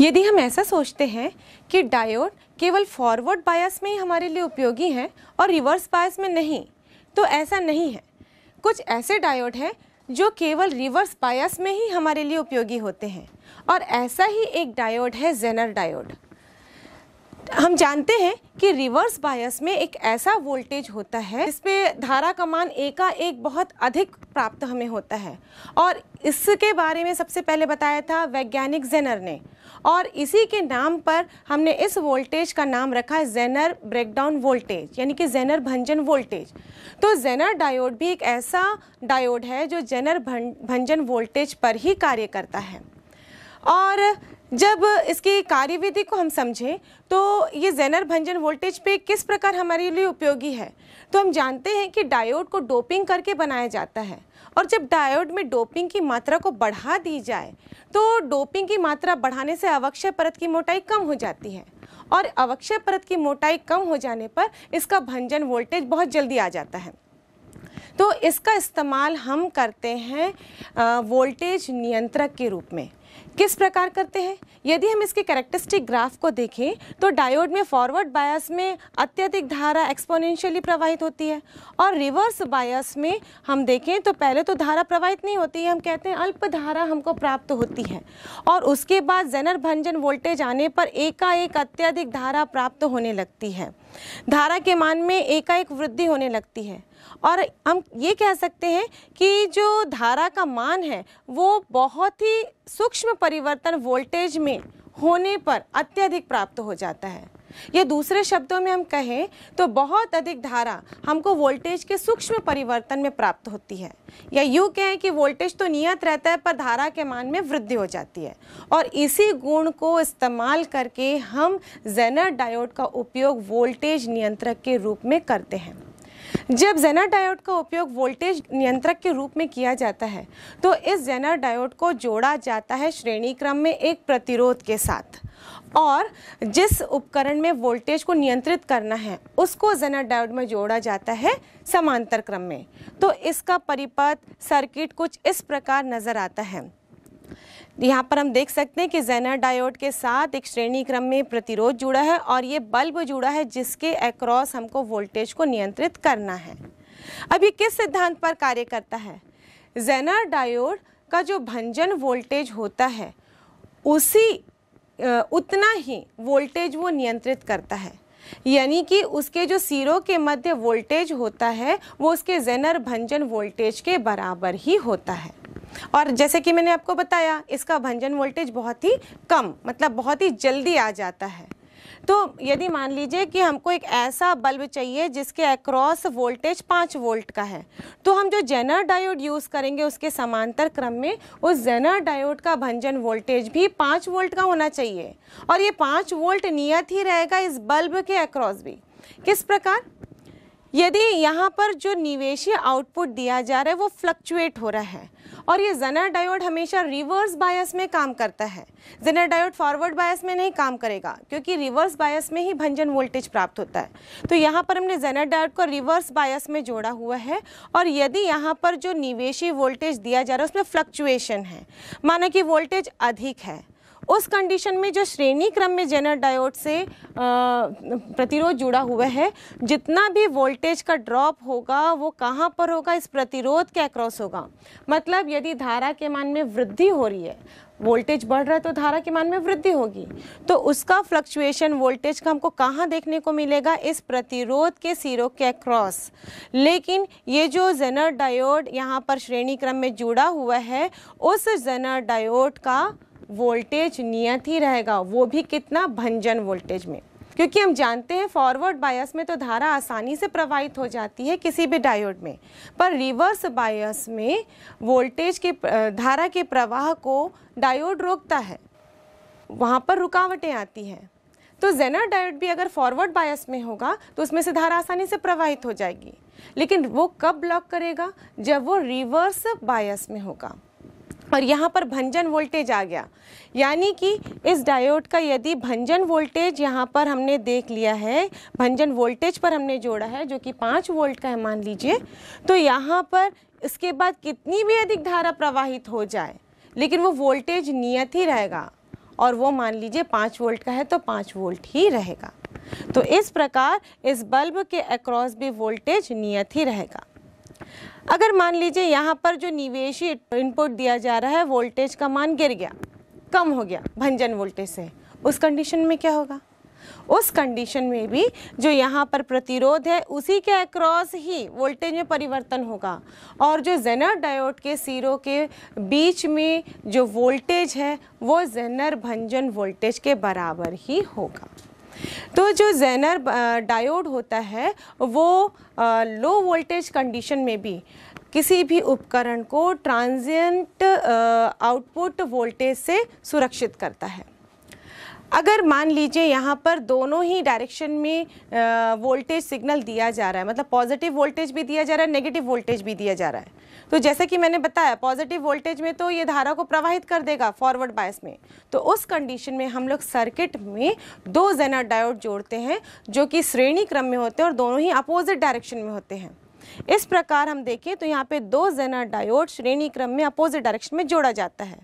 यदि हम ऐसा सोचते हैं कि डायोड केवल फॉरवर्ड बायस में ही हमारे लिए उपयोगी हैं और रिवर्स बायस में नहीं तो ऐसा नहीं है कुछ ऐसे डायोड हैं जो केवल रिवर्स बायस में ही हमारे लिए उपयोगी होते हैं और ऐसा ही एक डायोड है जेनर डायोड हम जानते हैं कि रिवर्स बायस में एक ऐसा वोल्टेज होता है जिसपे धारा कमान मान का एक बहुत अधिक प्राप्त हमें होता है और इसके बारे में सबसे पहले बताया था वैज्ञानिक जेनर ने और इसी के नाम पर हमने इस वोल्टेज का नाम रखा है जेनर ब्रेकडाउन वोल्टेज यानी कि जेनर भंजन वोल्टेज तो जेनर डायोड भी एक ऐसा डायोड है जो जेनर भंजन वोल्टेज पर ही कार्य करता है और जब इसकी कार्यविधि को हम समझें तो ये जेनर भंजन वोल्टेज पे किस प्रकार हमारे लिए उपयोगी है तो हम जानते हैं कि डायोड को डोपिंग करके बनाया जाता है और जब डायोड में डोपिंग की मात्रा को बढ़ा दी जाए तो डोपिंग की मात्रा बढ़ाने से अवक्षय परत की मोटाई कम हो जाती है और अवक्षय परत की मोटाई कम हो जाने पर इसका भंजन वोल्टेज बहुत जल्दी आ जाता है तो इसका इस्तेमाल हम करते हैं वोल्टेज नियंत्रक के रूप में किस प्रकार करते हैं यदि हम इसके कैरेक्टरिस्टिक ग्राफ को देखें तो डायोड में फॉरवर्ड बायस में अत्यधिक धारा एक्सपोनेंशियली प्रवाहित होती है और रिवर्स बायस में हम देखें तो पहले तो धारा प्रवाहित नहीं होती है हम कहते हैं अल्प धारा हमको प्राप्त होती है और उसके बाद जेनर भंजन वोल्टेज आने पर एकाएक अत्यधिक धारा प्राप्त होने लगती है धारा के मान में एकाएक वृद्धि होने लगती है और हम ये कह सकते हैं कि जो धारा का मान है वो बहुत ही सूक्ष्म परिवर्तन वोल्टेज में होने पर अत्यधिक प्राप्त हो जाता है या दूसरे शब्दों में हम कहें तो बहुत अधिक धारा हमको वोल्टेज के सूक्ष्म परिवर्तन में प्राप्त होती है या यूँ कहें कि वोल्टेज तो नियत रहता है पर धारा के मान में वृद्धि हो जाती है और इसी गुण को इस्तेमाल करके हम जेनर डायोड का उपयोग वोल्टेज नियंत्रक के रूप में करते हैं जब जेनर डायोड का उपयोग वोल्टेज नियंत्रक के रूप में किया जाता है तो इस जेनर डायोड को जोड़ा जाता है श्रेणी क्रम में एक प्रतिरोध के साथ और जिस उपकरण में वोल्टेज को नियंत्रित करना है उसको जेनर डायोड में जोड़ा जाता है समांतर क्रम में तो इसका परिपथ सर्किट कुछ इस प्रकार नज़र आता है यहाँ पर हम देख सकते हैं कि जेनर डायोड के साथ एक श्रेणी क्रम में प्रतिरोध जुड़ा है और ये बल्ब जुड़ा है जिसके अक्रॉस हमको वोल्टेज को नियंत्रित करना है अब ये किस सिद्धांत पर कार्य करता है जेनर डायोड का जो भंजन वोल्टेज होता है उसी उतना ही वोल्टेज वो नियंत्रित करता है यानी कि उसके जो सीरो के मध्य वोल्टेज होता है वो उसके जेनर भंजन वोल्टेज के बराबर ही होता है और जैसे कि मैंने आपको बताया इसका भंजन वोल्टेज बहुत ही कम मतलब बहुत ही जल्दी आ जाता है तो यदि मान लीजिए कि हमको एक ऐसा बल्ब चाहिए जिसके अक्रॉस वोल्टेज पाँच वोल्ट का है तो हम जो जेनर डायोड यूज़ करेंगे उसके समांतर क्रम में उस जेनर डायोड का भंजन वोल्टेज भी पाँच वोल्ट का होना चाहिए और ये पाँच वोल्ट नियत ही रहेगा इस बल्ब के अक्रॉस भी किस प्रकार यदि यहाँ पर जो निवेशी आउटपुट दिया जा रहा है वो फ्लक्चुएट हो रहा है और ये जनर डायोड हमेशा रिवर्स बायस में काम करता है जनर डायोड फॉरवर्ड बायस में नहीं काम करेगा क्योंकि रिवर्स बायस में ही भंजन वोल्टेज प्राप्त होता है तो यहाँ पर हमने जनर डायोड को रिवर्स बायस में जोड़ा हुआ है और यदि यहाँ पर जो निवेशी वोल्टेज दिया जा रहा है उसमें फ्लक्चुएशन है माना कि वोल्टेज अधिक है उस कंडीशन में जो श्रेणी क्रम में जेनर डायोड से प्रतिरोध जुड़ा हुआ है जितना भी वोल्टेज का ड्रॉप होगा वो कहाँ पर होगा इस प्रतिरोध के अक्रॉस होगा मतलब यदि धारा के मान में वृद्धि हो रही है वोल्टेज बढ़ रहा है तो धारा के मान में वृद्धि होगी तो उसका फ्लक्चुएशन वोल्टेज का हमको कहाँ देखने को मिलेगा इस प्रतिरोध के सिरों के अक्रॉस लेकिन ये जो जेनर डायोड यहाँ पर श्रेणी क्रम में जुड़ा हुआ है उस जेनर डायोड का वोल्टेज नियत ही रहेगा वो भी कितना भंजन वोल्टेज में क्योंकि हम जानते हैं फॉरवर्ड बायस में तो धारा आसानी से प्रवाहित हो जाती है किसी भी डायोड में पर रिवर्स बायस में वोल्टेज के धारा के प्रवाह को डायोड रोकता है वहाँ पर रुकावटें आती हैं तो जेनर डायोड भी अगर फॉरवर्ड बायस में होगा तो उसमें से धारा आसानी से प्रवाहित हो जाएगी लेकिन वो कब ब्लॉक करेगा जब वो रिवर्स बायस में होगा और यहाँ पर भंजन वोल्टेज आ गया यानी कि इस डायोड का यदि भंजन वोल्टेज यहाँ पर हमने देख लिया है भंजन वोल्टेज पर हमने जोड़ा है जो कि पाँच वोल्ट का है मान लीजिए तो यहाँ पर इसके बाद कितनी भी अधिक धारा प्रवाहित हो जाए लेकिन वो वोल्टेज नियत ही रहेगा और वो मान लीजिए पाँच वोल्ट का है तो पाँच वोल्ट ही रहेगा तो इस प्रकार इस बल्ब के अक्रॉस भी वोल्टेज नियत ही रहेगा अगर मान लीजिए यहाँ पर जो निवेशी इनपुट दिया जा रहा है वोल्टेज का मान गिर गया कम हो गया भंजन वोल्टेज से उस कंडीशन में क्या होगा उस कंडीशन में भी जो यहाँ पर प्रतिरोध है उसी के अक्रॉस ही वोल्टेज में परिवर्तन होगा और जो जेनर डायोड के सिरों के बीच में जो वोल्टेज है वो जेनर भंजन वोल्टेज के बराबर ही होगा तो जो जैनर डायोड होता है वो लो वोल्टेज कंडीशन में भी किसी भी उपकरण को ट्रांजिएंट आउटपुट वोल्टेज से सुरक्षित करता है अगर मान लीजिए यहाँ पर दोनों ही डायरेक्शन में वोल्टेज सिग्नल दिया जा रहा है मतलब पॉजिटिव वोल्टेज भी दिया जा रहा है नेगेटिव वोल्टेज भी दिया जा रहा है तो जैसा कि मैंने बताया पॉजिटिव वोल्टेज में तो ये धारा को प्रवाहित कर देगा फॉरवर्ड बायस में तो उस कंडीशन में हम लोग सर्किट में दो जेनर डायोड जोड़ते हैं जो कि श्रेणी क्रम में होते हैं और दोनों ही अपोजिट डायरेक्शन में होते हैं इस प्रकार हम देखें तो यहाँ पे दो जेनर डायोड श्रेणी क्रम में अपोजिट डायरेक्शन में जोड़ा जाता है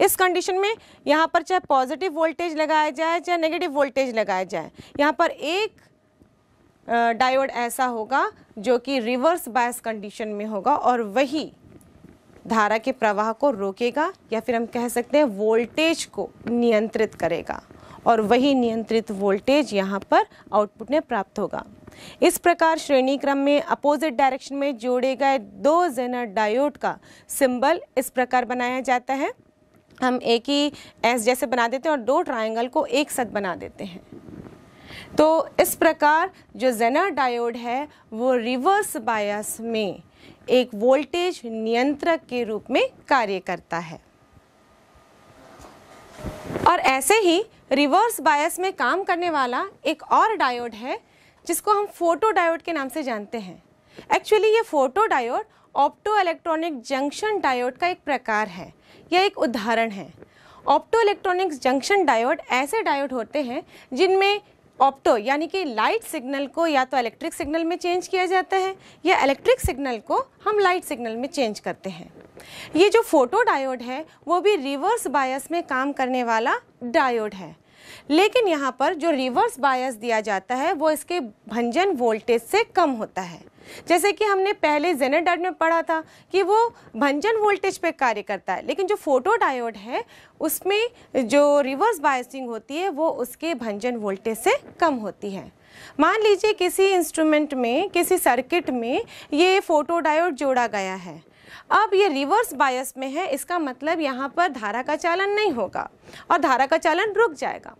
इस कंडीशन में यहाँ पर चाहे पॉजिटिव वोल्टेज लगाया जाए चाहे नेगेटिव वोल्टेज लगाया जाए यहाँ पर एक डायोड ऐसा होगा जो कि रिवर्स बायस कंडीशन में होगा और वही धारा के प्रवाह को रोकेगा या फिर हम कह सकते हैं वोल्टेज को नियंत्रित करेगा और वही नियंत्रित वोल्टेज यहाँ पर आउटपुट में प्राप्त होगा इस प्रकार श्रेणी क्रम में अपोजिट डायरेक्शन में जोड़े गए दो जेनर डायोड का सिंबल इस प्रकार बनाया जाता है हम एक ही एस जैसे बना देते हैं और दो ट्रायंगल को एक साथ बना देते हैं तो इस प्रकार जो जेनर डायोड है वो रिवर्स बायस में एक वोल्टेज नियंत्रक के रूप में कार्य करता है और ऐसे ही रिवर्स बायस में काम करने वाला एक और डायोड है जिसको हम फोटो डायोड के नाम से जानते हैं एक्चुअली ये photo diode opto electronic junction diode का एक प्रकार है यह एक उदाहरण है ऑप्टो इलेक्ट्रॉनिक्स जंक्शन डायोड ऐसे डायोड होते हैं जिनमें ऑप्टो यानी कि लाइट सिग्नल को या तो इलेक्ट्रिक सिग्नल में चेंज किया जाता है या इलेक्ट्रिक सिग्नल को हम लाइट सिग्नल में चेंज करते हैं ये जो फोटो डायोड है वो भी रिवर्स बायस में काम करने वाला डायोड है लेकिन यहाँ पर जो रिवर्स बायस दिया जाता है वो इसके भंजन वोल्टेज से कम होता है जैसे कि हमने पहले जेनेडाइड में पढ़ा था कि वो भंजन वोल्टेज पे कार्य करता है लेकिन जो फोटो डायोड है उसमें जो रिवर्स बायसिंग होती है वो उसके भंजन वोल्टेज से कम होती है मान लीजिए किसी इंस्ट्रूमेंट में किसी सर्किट में ये फोटो डायोड जोड़ा गया है अब ये रिवर्स बायस में है इसका मतलब यहाँ पर धारा का चालन नहीं होगा और धारा का चालन रुक जाएगा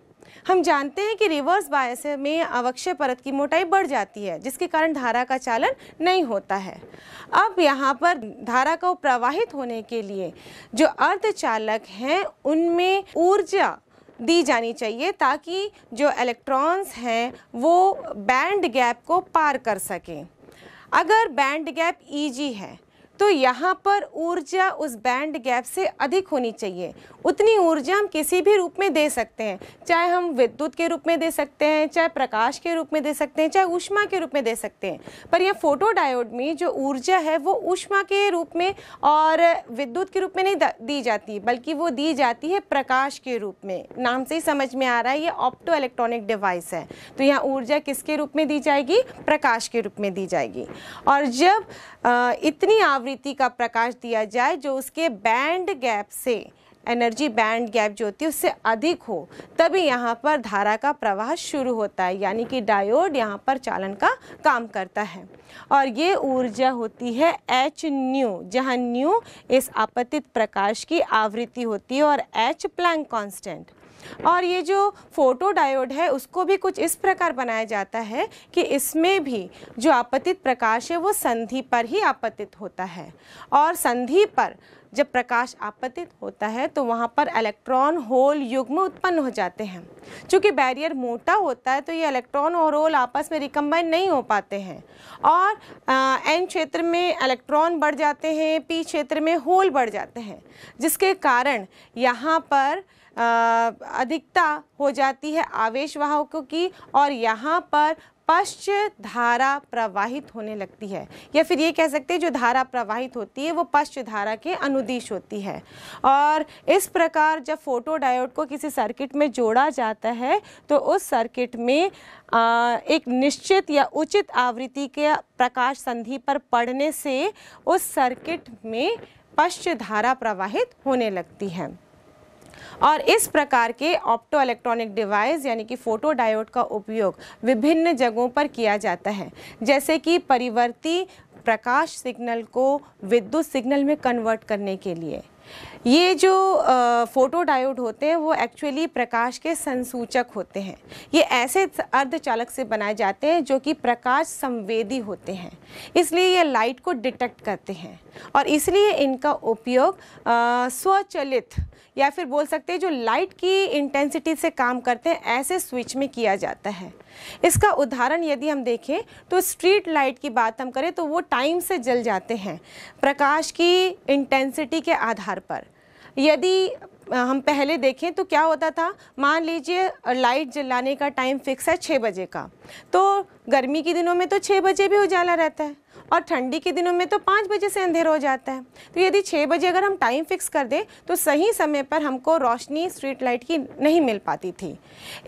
हम जानते हैं कि रिवर्स बायस में अवक्षय परत की मोटाई बढ़ जाती है जिसके कारण धारा का चालन नहीं होता है अब यहाँ पर धारा को प्रवाहित होने के लिए जो अर्धचालक हैं उनमें ऊर्जा दी जानी चाहिए ताकि जो इलेक्ट्रॉन्स हैं वो बैंड गैप को पार कर सकें अगर बैंड गैप ईजी है तो यहाँ पर ऊर्जा उस बैंड गैप से अधिक होनी चाहिए उतनी ऊर्जा हम किसी भी रूप में दे सकते हैं चाहे हम विद्युत के रूप में दे सकते हैं चाहे प्रकाश के रूप में दे सकते हैं चाहे ऊष्मा के रूप में दे सकते हैं पर यह फोटो डायोड में जो ऊर्जा है वो ऊष्मा के रूप में और विद्युत के रूप में नहीं दी जाती बल्कि वो दी जाती है प्रकाश के रूप में नाम से ही समझ में आ रहा है ये ऑप्टो इलेक्ट्रॉनिक डिवाइस है तो यहाँ ऊर्जा किसके रूप में दी जाएगी प्रकाश के रूप में दी जाएगी और जब इतनी आवृत्ति आवृत्ति का प्रकाश दिया जाए जो उसके बैंड गैप से एनर्जी बैंड गैप जो होती है उससे अधिक हो तभी यहाँ पर धारा का प्रवाह शुरू होता है यानी कि डायोड यहाँ पर चालन का काम करता है और ये ऊर्जा होती है एच न्यू जहाँ न्यू इस आपतित प्रकाश की आवृत्ति होती है और एच प्लैंक कांस्टेंट और ये जो फोटो डायोड है उसको भी कुछ इस प्रकार बनाया जाता है कि इसमें भी जो आपतित प्रकाश है वो संधि पर ही आपतित होता है और संधि पर जब प्रकाश आपतित होता है तो वहाँ पर इलेक्ट्रॉन होल युग्म उत्पन्न हो जाते हैं क्योंकि बैरियर मोटा होता है तो ये इलेक्ट्रॉन और होल आपस में रिकम्बाइन नहीं हो पाते हैं और एन क्षेत्र में इलेक्ट्रॉन बढ़ जाते हैं पी क्षेत्र में होल बढ़ जाते हैं जिसके कारण यहाँ पर अधिकता हो जाती है आवेश वाहकों की और यहाँ पर पश्च धारा प्रवाहित होने लगती है या फिर ये कह सकते हैं जो धारा प्रवाहित होती है वो पश्च धारा के अनुदिश होती है और इस प्रकार जब फोटो डायोड को किसी सर्किट में जोड़ा जाता है तो उस सर्किट में आ, एक निश्चित या उचित आवृत्ति के प्रकाश संधि पर पड़ने से उस सर्किट में पश्च धारा प्रवाहित होने लगती है और इस प्रकार के ऑप्टो इलेक्ट्रॉनिक डिवाइस यानी कि फोटो डायोड का उपयोग विभिन्न जगहों पर किया जाता है जैसे कि परिवर्ती प्रकाश सिग्नल को विद्युत सिग्नल में कन्वर्ट करने के लिए ये जो फोटो डायोड होते हैं वो एक्चुअली प्रकाश के संसूचक होते हैं ये ऐसे अर्धचालक से बनाए जाते हैं जो कि प्रकाश संवेदी होते हैं इसलिए ये लाइट को डिटेक्ट करते हैं और इसलिए इनका उपयोग स्वचलित या फिर बोल सकते हैं जो लाइट की इंटेंसिटी से काम करते हैं ऐसे स्विच में किया जाता है इसका उदाहरण यदि हम देखें तो स्ट्रीट लाइट की बात हम करें तो वो टाइम से जल जाते हैं प्रकाश की इंटेंसिटी के आधार पर यदि हम पहले देखें तो क्या होता था मान लीजिए लाइट जलाने का टाइम फिक्स है छः बजे का तो गर्मी के दिनों में तो छः बजे भी उजाला रहता है और ठंडी के दिनों में तो पाँच बजे से अंधेरा हो जाता है तो यदि छः बजे अगर हम टाइम फिक्स कर दें तो सही समय पर हमको रोशनी स्ट्रीट लाइट की नहीं मिल पाती थी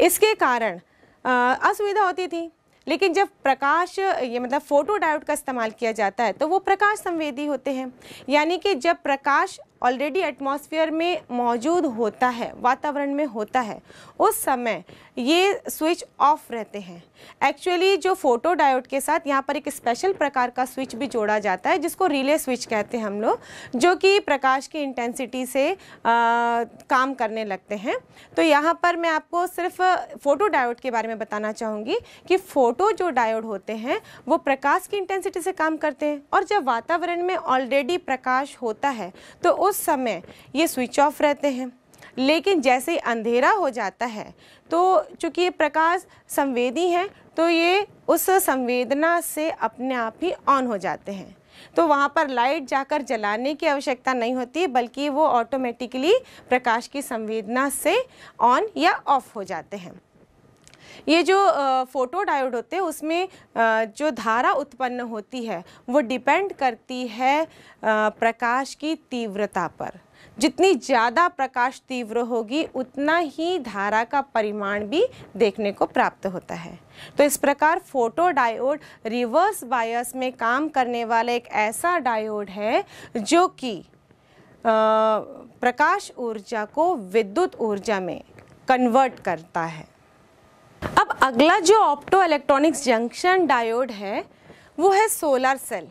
इसके कारण असुविधा होती थी लेकिन जब प्रकाश ये मतलब फोटो डायोड का इस्तेमाल किया जाता है तो वो प्रकाश संवेदी होते हैं यानी कि जब प्रकाश ऑलरेडी एटमॉस्फेयर में मौजूद होता है वातावरण में होता है उस समय ये स्विच ऑफ रहते हैं एक्चुअली जो फोटो डायोड के साथ यहाँ पर एक स्पेशल प्रकार का स्विच भी जोड़ा जाता है जिसको रिले स्विच कहते हैं हम लोग जो कि प्रकाश की इंटेंसिटी से आ, काम करने लगते हैं तो यहाँ पर मैं आपको सिर्फ फ़ोटो डायोड के बारे में बताना चाहूँगी कि फ़ोटो जो डायोड होते हैं वो प्रकाश की इंटेंसिटी से काम करते हैं और जब वातावरण में ऑलरेडी प्रकाश होता है तो उस उस समय ये स्विच ऑफ रहते हैं लेकिन जैसे ही अंधेरा हो जाता है तो चूंकि ये प्रकाश संवेदी हैं तो ये उस संवेदना से अपने आप ही ऑन हो जाते हैं तो वहाँ पर लाइट जाकर जलाने की आवश्यकता नहीं होती बल्कि वो ऑटोमेटिकली प्रकाश की संवेदना से ऑन या ऑफ हो जाते हैं ये जो फोटो डायोड होते हैं उसमें जो धारा उत्पन्न होती है वो डिपेंड करती है प्रकाश की तीव्रता पर जितनी ज़्यादा प्रकाश तीव्र होगी उतना ही धारा का परिमाण भी देखने को प्राप्त होता है तो इस प्रकार फोटो डायोड रिवर्स बायस में काम करने वाला एक ऐसा डायोड है जो कि प्रकाश ऊर्जा को विद्युत ऊर्जा में कन्वर्ट करता है अब अगला जो ऑप्टो इलेक्ट्रॉनिक्स जंक्शन डायोड है वो है सोलर सेल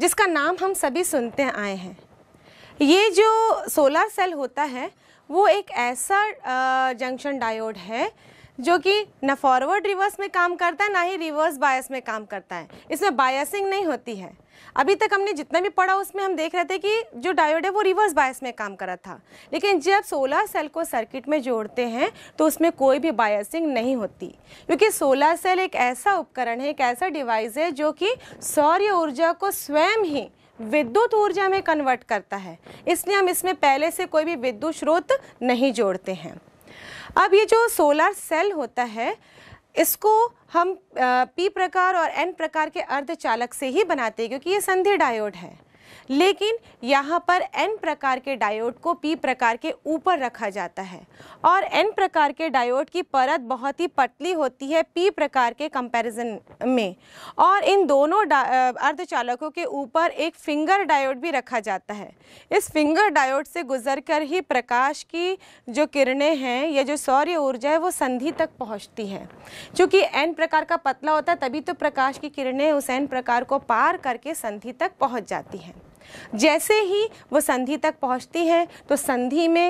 जिसका नाम हम सभी सुनते आए हैं ये जो सोलर सेल होता है वो एक ऐसा जंक्शन डायोड है जो कि ना फॉरवर्ड रिवर्स में काम करता है ना ही रिवर्स बायस में काम करता है इसमें बायसिंग नहीं होती है अभी तक हमने जितना भी पढ़ा उसमें हम देख रहे थे कि जो डायोड है वो रिवर्स बायस में काम करा था लेकिन जब सोलर सेल को सर्किट में जोड़ते हैं तो उसमें कोई भी बायसिंग नहीं होती क्योंकि सोलर सेल एक ऐसा उपकरण है एक ऐसा डिवाइस है जो कि सौर्य ऊर्जा को स्वयं ही विद्युत ऊर्जा में कन्वर्ट करता है इसलिए हम इसमें पहले से कोई भी विद्युत स्रोत नहीं जोड़ते हैं अब ये जो सोलर सेल होता है इसको हम पी प्रकार और एन प्रकार के अर्धचालक से ही बनाते हैं क्योंकि ये संधि डायोड है लेकिन यहाँ पर एन प्रकार के डायोड को पी प्रकार के ऊपर रखा जाता है और एन प्रकार के डायोड की परत बहुत ही पतली होती है पी प्रकार के कंपैरिजन में और इन दोनों अर्धचालकों के ऊपर एक फिंगर डायोड भी रखा जाता है इस फिंगर डायोड से कर ही प्रकाश की जो किरणें हैं या जो सौर्य ऊर्जा है वो संधि तक पहुँचती है क्योंकि एन प्रकार का पतला होता है तभी तो प्रकाश की किरणें उस एन प्रकार को पार करके संधि तक पहुँच जाती हैं जैसे ही वो संधि तक पहुंचती है तो संधि में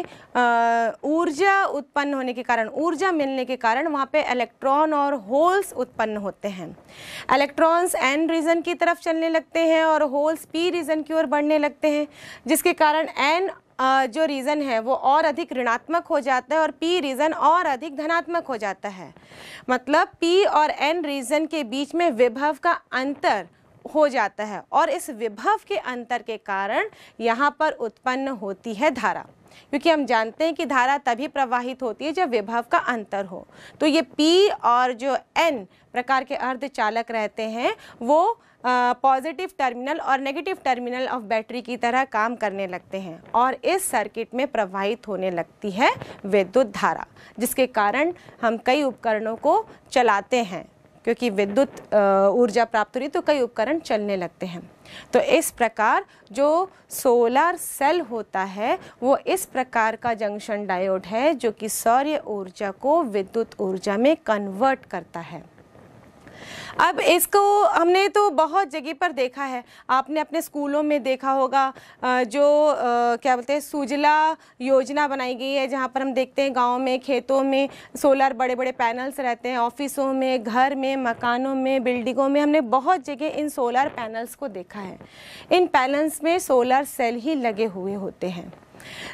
ऊर्जा उत्पन्न होने के कारण ऊर्जा मिलने के कारण वहाँ पे इलेक्ट्रॉन और होल्स उत्पन्न होते हैं इलेक्ट्रॉन्स एन रीजन की तरफ चलने लगते हैं और होल्स पी रीजन की ओर बढ़ने लगते हैं जिसके कारण एन जो रीज़न है वो और अधिक ऋणात्मक हो जाता है और पी रीज़न और अधिक धनात्मक हो जाता है मतलब पी और एन रीज़न के बीच में विभव का अंतर हो जाता है और इस विभव के अंतर के कारण यहाँ पर उत्पन्न होती है धारा क्योंकि हम जानते हैं कि धारा तभी प्रवाहित होती है जब विभव का अंतर हो तो ये P और जो N प्रकार के अर्धचालक रहते हैं वो पॉजिटिव टर्मिनल और नेगेटिव टर्मिनल ऑफ बैटरी की तरह काम करने लगते हैं और इस सर्किट में प्रवाहित होने लगती है विद्युत धारा जिसके कारण हम कई उपकरणों को चलाते हैं क्योंकि विद्युत ऊर्जा प्राप्त हुई तो कई उपकरण चलने लगते हैं तो इस प्रकार जो सोलर सेल होता है वो इस प्रकार का जंक्शन डायोड है जो कि सौर्य ऊर्जा को विद्युत ऊर्जा में कन्वर्ट करता है अब इसको हमने तो बहुत जगह पर देखा है आपने अपने स्कूलों में देखा होगा जो क्या बोलते हैं सुजला योजना बनाई गई है जहाँ पर हम देखते हैं गाँव में खेतों में सोलर बड़े बड़े पैनल्स रहते हैं ऑफिसों में घर में मकानों में बिल्डिंगों में हमने बहुत जगह इन सोलर पैनल्स को देखा है इन पैनल्स में सोलर सेल ही लगे हुए होते हैं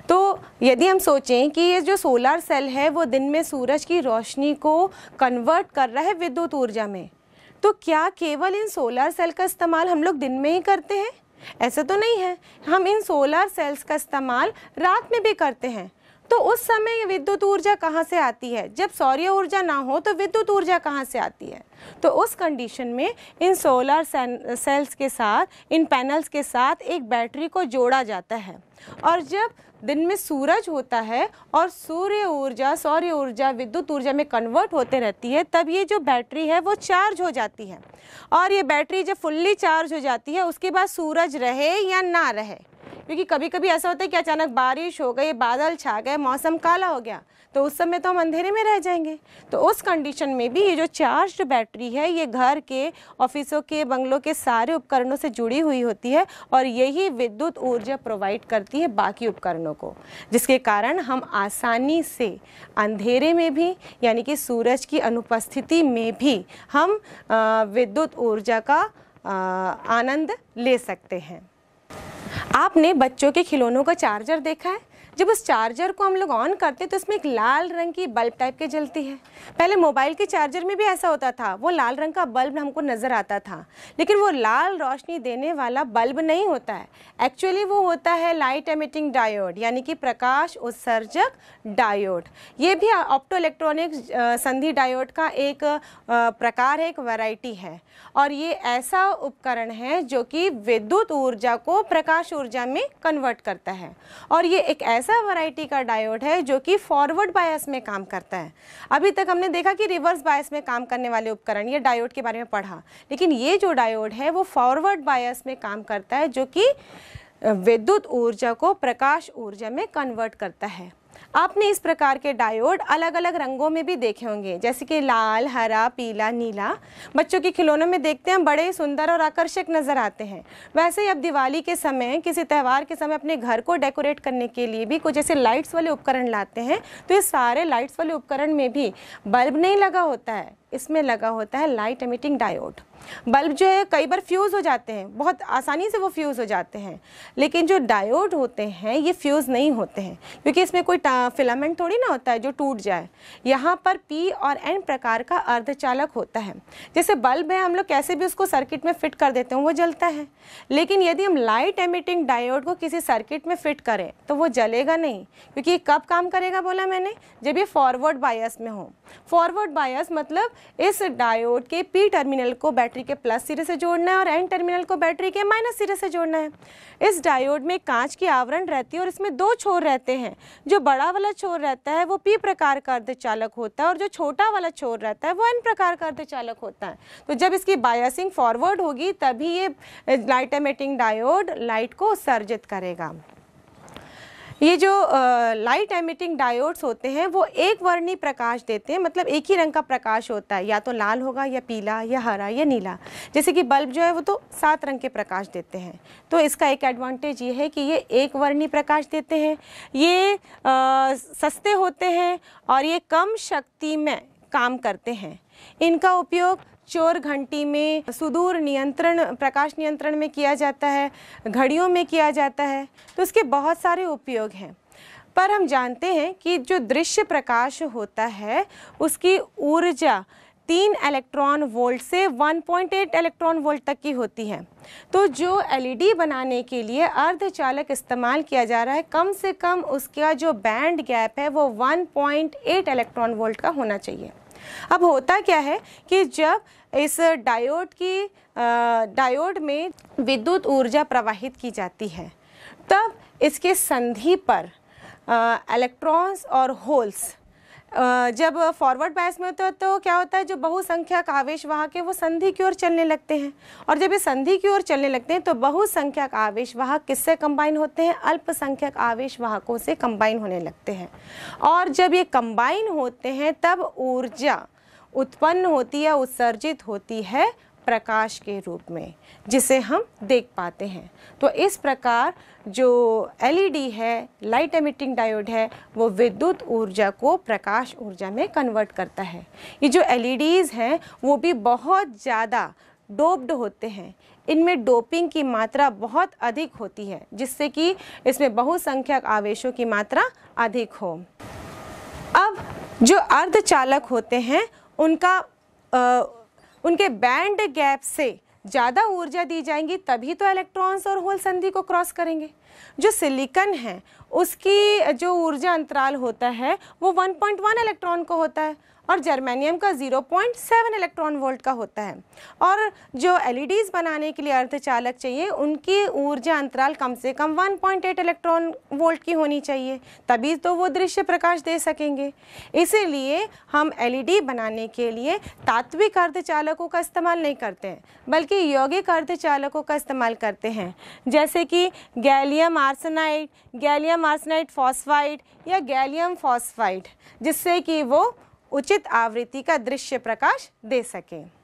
तो यदि हम सोचें कि ये जो सोलर सेल है वो दिन में सूरज की रोशनी को कन्वर्ट कर रहा है विद्युत ऊर्जा में तो क्या केवल इन सोलर सेल का इस्तेमाल हम लोग दिन में ही करते हैं ऐसा तो नहीं है हम इन सोलर सेल्स का इस्तेमाल रात में भी करते हैं तो उस समय ये विद्युत ऊर्जा कहाँ से आती है जब सौर्य ऊर्जा ना हो तो विद्युत ऊर्जा कहाँ से आती है तो उस कंडीशन में इन सोलर सेल्स के साथ इन पैनल्स के साथ एक बैटरी को जोड़ा जाता है और जब दिन में सूरज होता है और सूर्य ऊर्जा सौर्य ऊर्जा विद्युत ऊर्जा में कन्वर्ट होते रहती है तब ये जो बैटरी है वो चार्ज हो जाती है और ये बैटरी जब फुल्ली चार्ज हो जाती है उसके बाद सूरज रहे या ना रहे क्योंकि कभी कभी ऐसा होता है कि अचानक बारिश हो गई बादल छा गए मौसम काला हो गया तो उस समय तो हम अंधेरे में रह जाएंगे तो उस कंडीशन में भी ये जो चार्ज बैटरी है ये घर के ऑफिसों के बंगलों के सारे उपकरणों से जुड़ी हुई होती है और यही विद्युत ऊर्जा प्रोवाइड करती है बाकी उपकरणों को जिसके कारण हम आसानी से अंधेरे में भी यानी कि सूरज की अनुपस्थिति में भी हम विद्युत ऊर्जा का आनंद ले सकते हैं आपने बच्चों के खिलौनों का चार्जर देखा है जब उस चार्जर को हम लोग ऑन करते हैं तो इसमें एक लाल रंग की बल्ब टाइप के जलती है पहले मोबाइल के चार्जर में भी ऐसा होता था वो लाल रंग का बल्ब हमको नज़र आता था लेकिन वो लाल रोशनी देने वाला बल्ब नहीं होता है एक्चुअली वो होता है लाइट एमिटिंग डायोड यानी कि प्रकाश उत्सर्जक डायोड ये भी ऑप्टो इलेक्ट्रॉनिक संधि डायोड का एक प्रकार है एक वैरायटी है और ये ऐसा उपकरण है जो कि विद्युत ऊर्जा को प्रकाश ऊर्जा में कन्वर्ट करता है और ये एक ऐसा ऐसा वैरायटी का डायोड है जो कि फॉरवर्ड बायस में काम करता है अभी तक हमने देखा कि रिवर्स बायस में काम करने वाले उपकरण ये डायोड के बारे में पढ़ा लेकिन ये जो डायोड है वो फॉरवर्ड बायस में काम करता है जो कि विद्युत ऊर्जा को प्रकाश ऊर्जा में कन्वर्ट करता है आपने इस प्रकार के डायोड अलग अलग रंगों में भी देखे होंगे जैसे कि लाल हरा पीला नीला बच्चों के खिलौनों में देखते हैं बड़े सुंदर और आकर्षक नज़र आते हैं वैसे ही अब दिवाली के समय किसी त्यौहार के समय अपने घर को डेकोरेट करने के लिए भी कुछ ऐसे लाइट्स वाले उपकरण लाते हैं तो ये सारे लाइट्स वाले उपकरण में भी बल्ब नहीं लगा होता है इसमें लगा होता है लाइट एमिटिंग डायोड बल्ब जो है कई बार फ्यूज़ हो जाते हैं बहुत आसानी से वो फ्यूज़ हो जाते हैं लेकिन जो डायोड होते हैं ये फ्यूज़ नहीं होते हैं क्योंकि इसमें कोई फिलामेंट थोड़ी ना होता है जो टूट जाए यहाँ पर पी और एन प्रकार का अर्धचालक होता है जैसे बल्ब है हम लोग कैसे भी उसको सर्किट में फिट कर देते हैं वो जलता है लेकिन यदि हम लाइट एमिटिंग डायोड को किसी सर्किट में फिट करें तो वो जलेगा नहीं क्योंकि ये कब काम करेगा बोला मैंने जब ये फॉरवर्ड बायस में हो फॉरवर्ड बायस मतलब इस डायोड के पी टर्मिनल को बैठ बैटरी के प्लस सिरे से जोड़ना है और एन टर्मिनल को बैटरी के माइनस सिरे से जोड़ना है इस डायोड में कांच की आवरण रहती है और इसमें दो छोर रहते हैं जो बड़ा वाला छोर रहता है वो पी प्रकार का अर्धचालक होता है और जो छोटा वाला छोर रहता है वो एन प्रकार का अर्धचालक होता है तो जब इसकी बायसिंग फॉरवर्ड होगी तभी ये लाइट एमेटिंग डायोड लाइट को उत्सर्जित करेगा ये जो लाइट एमिटिंग डायोड्स होते हैं वो एक वर्णी प्रकाश देते हैं मतलब एक ही रंग का प्रकाश होता है या तो लाल होगा या पीला या हरा या नीला जैसे कि बल्ब जो है वो तो सात रंग के प्रकाश देते हैं तो इसका एक एडवांटेज ये है कि ये एक वर्णी प्रकाश देते हैं ये आ, सस्ते होते हैं और ये कम शक्ति में काम करते हैं इनका उपयोग चोर घंटी में सुदूर नियंत्रण प्रकाश नियंत्रण में किया जाता है घड़ियों में किया जाता है तो इसके बहुत सारे उपयोग हैं पर हम जानते हैं कि जो दृश्य प्रकाश होता है उसकी ऊर्जा तीन इलेक्ट्रॉन वोल्ट से 1.8 इलेक्ट्रॉन वोल्ट तक की होती है तो जो एलईडी बनाने के लिए अर्धचालक इस्तेमाल किया जा रहा है कम से कम उसका जो बैंड गैप है वो 1.8 इलेक्ट्रॉन वोल्ट का होना चाहिए अब होता क्या है कि जब इस डायोड की डायोड में विद्युत ऊर्जा प्रवाहित की जाती है तब इसके संधि पर इलेक्ट्रॉन्स और होल्स जब फॉरवर्ड बायस में होता है तो क्या होता है जो बहुसंख्यक आवेश वाहक है वो संधि की ओर चलने लगते हैं और जब ये संधि की ओर चलने लगते हैं तो बहुसंख्यक आवेश वाहक किससे कंबाइन होते हैं अल्पसंख्यक आवेश वाहकों से कंबाइन होने लगते हैं और जब ये कंबाइन होते हैं तब ऊर्जा उत्पन्न होती है उत्सर्जित होती है प्रकाश के रूप में जिसे हम देख पाते हैं तो इस प्रकार जो एलईडी e है लाइट एमिटिंग डायोड है वो विद्युत ऊर्जा को प्रकाश ऊर्जा में कन्वर्ट करता है ये जो एलईडीज़ e हैं वो भी बहुत ज़्यादा डोप्ड होते हैं इनमें डोपिंग की मात्रा बहुत अधिक होती है जिससे कि इसमें बहुसंख्यक आवेशों की मात्रा अधिक हो अब जो अर्धचालक होते हैं उनका आ, उनके बैंड गैप से ज़्यादा ऊर्जा दी जाएंगी तभी तो इलेक्ट्रॉन्स और होल संधि को क्रॉस करेंगे जो सिलिकन है उसकी जो ऊर्जा अंतराल होता है वो 1.1 इलेक्ट्रॉन को होता है और जर्मेनियम का 0.7 इलेक्ट्रॉन वोल्ट का होता है और जो एलईडीज़ e बनाने के लिए अर्धचालक चाहिए उनकी ऊर्जा अंतराल कम से कम 1.8 इलेक्ट्रॉन वोल्ट की होनी चाहिए तभी तो वो दृश्य प्रकाश दे सकेंगे इसीलिए हम एलईडी e बनाने के लिए तात्विक अर्धचालकों का इस्तेमाल नहीं करते हैं बल्कि यौगिक अर्धचालकों का इस्तेमाल करते हैं जैसे कि gallium arsenide gallium arsenide phosphide या गैलियम फॉस्फाइड जिससे कि वो उचित आवृत्ति का दृश्य प्रकाश दे सकें